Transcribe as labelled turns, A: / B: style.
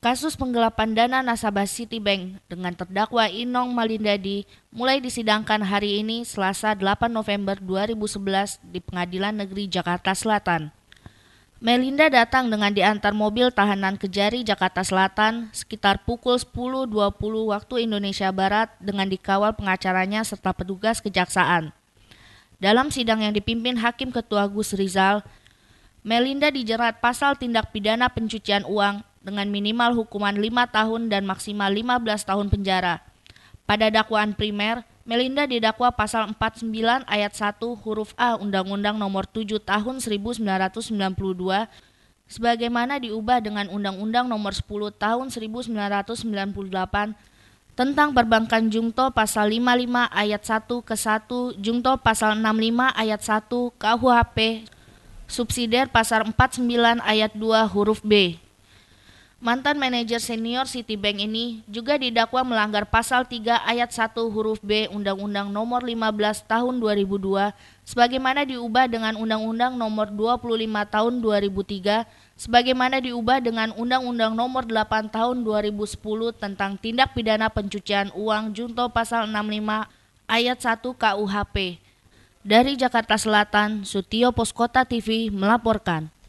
A: Kasus penggelapan dana nasabah Citibank dengan terdakwa Inong Malindadi mulai disidangkan hari ini Selasa 8 November 2011 di Pengadilan Negeri Jakarta Selatan. Melinda datang dengan diantar mobil tahanan Kejari Jakarta Selatan sekitar pukul 10.20 waktu Indonesia Barat dengan dikawal pengacaranya serta petugas kejaksaan. Dalam sidang yang dipimpin Hakim Ketua Gus Rizal, Melinda dijerat pasal tindak pidana pencucian uang dengan minimal hukuman 5 tahun dan maksimal 15 tahun penjara. Pada dakwaan primer, Melinda didakwa pasal 49 ayat 1 huruf A Undang-Undang Nomor 7 Tahun 1992 sebagaimana diubah dengan Undang-Undang Nomor 10 Tahun 1998 tentang perbankan Jungto pasal 55 ayat 1 ke 1, Jungto pasal 65 ayat 1 KUHP, subsidiar pasal 49 ayat 2 huruf B. Mantan manajer senior Citibank ini juga didakwa melanggar pasal 3 ayat 1 huruf B Undang-Undang Nomor 15 Tahun 2002 sebagaimana diubah dengan Undang-Undang Nomor 25 Tahun 2003 sebagaimana diubah dengan Undang-Undang Nomor 8 Tahun 2010 tentang tindak pidana pencucian uang junto pasal 65 ayat 1 KUHP. Dari Jakarta Selatan, Sutio Poskota TV melaporkan.